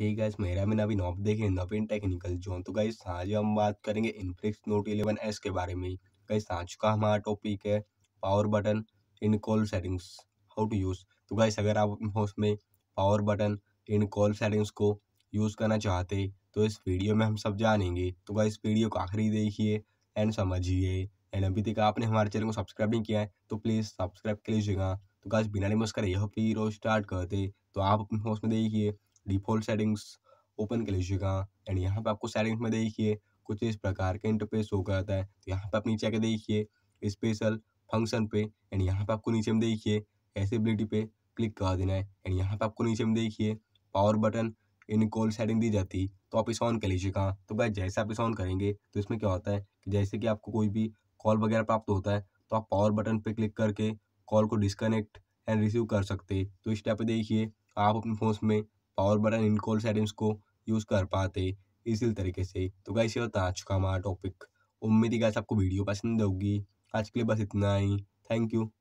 hey guys मेरा में अभी नॉप देखे नवीन टेक्निकल जो तो गाइस आज हम बात करेंगे इनफ्लिक्स नोट इलेवन एस के बारे में गाइस आज का हमारा टॉपिक है power button in call settings how to use तो गाइस अगर आप उसमें power button in call settings को यूज़ करना चाहते तो इस वीडियो में हम सब जानेंगे तो गाइस वीडियो को आखिरी देखिए एंड समझिए एंड अभी तक आपने हमारे चैनल को सब्सक्राइब नहीं किया है तो प्लीज़ सब्सक्राइब कर लीजिएगा तो गाइस बिना नमस्कार यह वीडियो स्टार्ट करते तो आप उसमें देखिए डिफ़ॉल्ट सेटिंग्स ओपन कर लीजिएगा एंड यहाँ पे आपको सेटिंग्स में देखिए कुछ इस प्रकार का इंटरफेस हो गया है तो यहाँ पे आप नीचे आके देखिए स्पेशल फंक्शन पे एंड यहाँ पे आपको नीचे में देखिए एसेबिलिटी पे क्लिक कर देना है एंड यहाँ पे आपको नीचे में देखिए power button in call setting दी जाती तो आप इसे ऑन कर लीजिएगा तो भाई जैसे आप इसे ऑन करेंगे तो इसमें क्या होता है कि जैसे कि आपको कोई भी कॉल वगैरह प्राप्त होता है तो आप पावर बटन पे क्लिक करके कॉल को डिस्कनेक्ट एंड रिसीव कर सकते तो इस टाइप पे देखिए आप अपने फोन में power button in call settings को यूज़ कर पाते इसी तरीके से तो गाइस ये होता आज का हमारा टॉपिक उम्मीद ही गाइस आपको वीडियो पसंद होगी आज के लिए बस इतना ही थैंक यू